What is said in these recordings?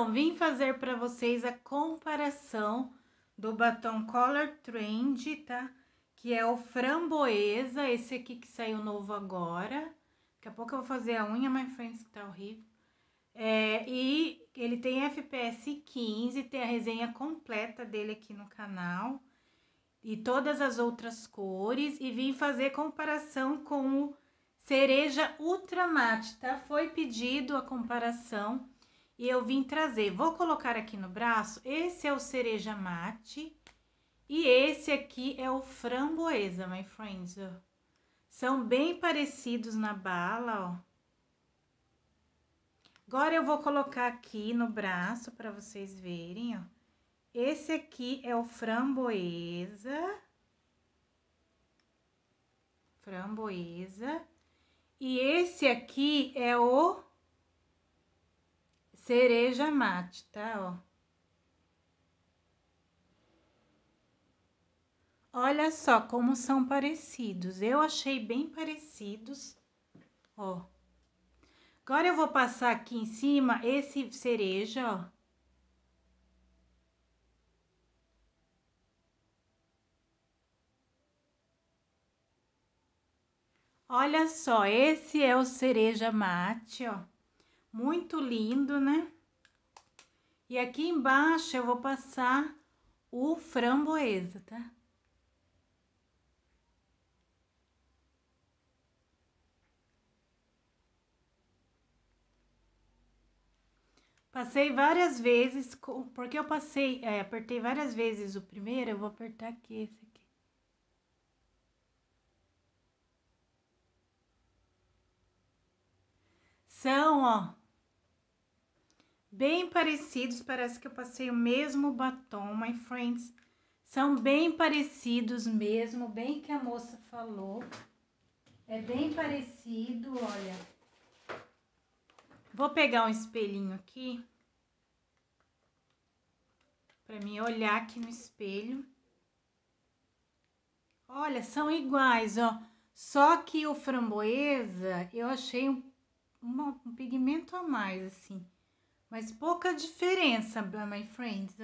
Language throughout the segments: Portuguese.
Então, vim fazer para vocês a comparação do batom Color Trend, tá? Que é o Framboesa, esse aqui que saiu novo agora. Daqui a pouco eu vou fazer a unha, my friends, que tá horrível. É, e ele tem FPS 15, tem a resenha completa dele aqui no canal. E todas as outras cores. E vim fazer comparação com o Cereja Ultra Mate, tá? Foi pedido a comparação e eu vim trazer. Vou colocar aqui no braço, esse é o cereja mate e esse aqui é o framboesa, my friends. São bem parecidos na bala, ó. Agora eu vou colocar aqui no braço para vocês verem, ó. Esse aqui é o framboesa. Framboesa. E esse aqui é o cereja mate, tá? Ó. Olha só como são parecidos. Eu achei bem parecidos, ó. Agora eu vou passar aqui em cima esse cereja, ó. Olha só, esse é o cereja mate, ó. Muito lindo, né? E aqui embaixo eu vou passar o framboesa, tá? Passei várias vezes, porque eu passei, é, apertei várias vezes o primeiro, eu vou apertar aqui esse aqui. São, ó, bem parecidos, parece que eu passei o mesmo batom, my friends. São bem parecidos mesmo, bem que a moça falou. É bem parecido, olha. Vou pegar um espelhinho aqui para mim olhar aqui no espelho. Olha, são iguais, ó. Só que o framboesa eu achei um, um, um pigmento a mais, assim. Mas pouca diferença, my friends.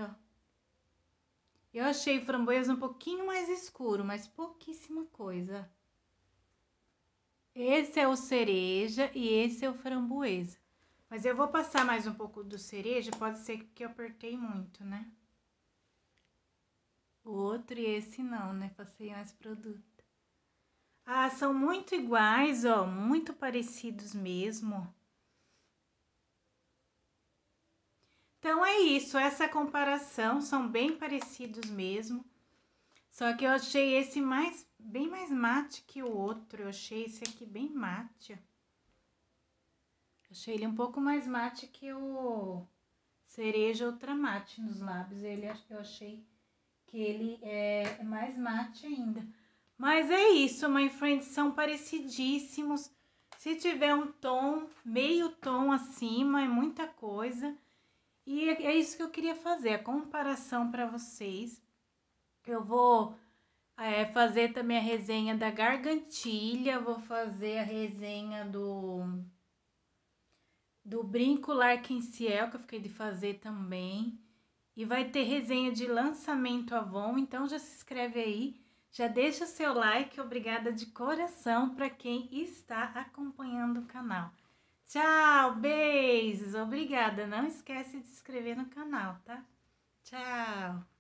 Eu achei o framboesa um pouquinho mais escuro, mas pouquíssima coisa. Esse é o cereja e esse é o framboesa. Mas eu vou passar mais um pouco do cereja, pode ser que eu apertei muito, né? O outro e esse não, né? Passei mais produto. Ah, são muito iguais, ó, muito parecidos mesmo. Então é isso, essa comparação são bem parecidos mesmo. Só que eu achei esse mais bem mais mate que o outro. Eu achei esse aqui bem mate. achei ele um pouco mais mate que o cereja ultramate nos lábios. Ele eu achei que ele é mais mate ainda. Mas é isso, my friends, são parecidíssimos. Se tiver um tom, meio tom acima, é muita coisa. E é, é isso que eu queria fazer, a comparação para vocês. Eu vou é, fazer também a resenha da gargantilha, vou fazer a resenha do do brinco Larquinciel, que eu fiquei de fazer também. E vai ter resenha de lançamento Avon, então já se inscreve aí, já deixa o seu like, obrigada de coração para quem está acompanhando o canal. Tchau, beijos. Obrigada. Não esquece de se inscrever no canal, tá? Tchau.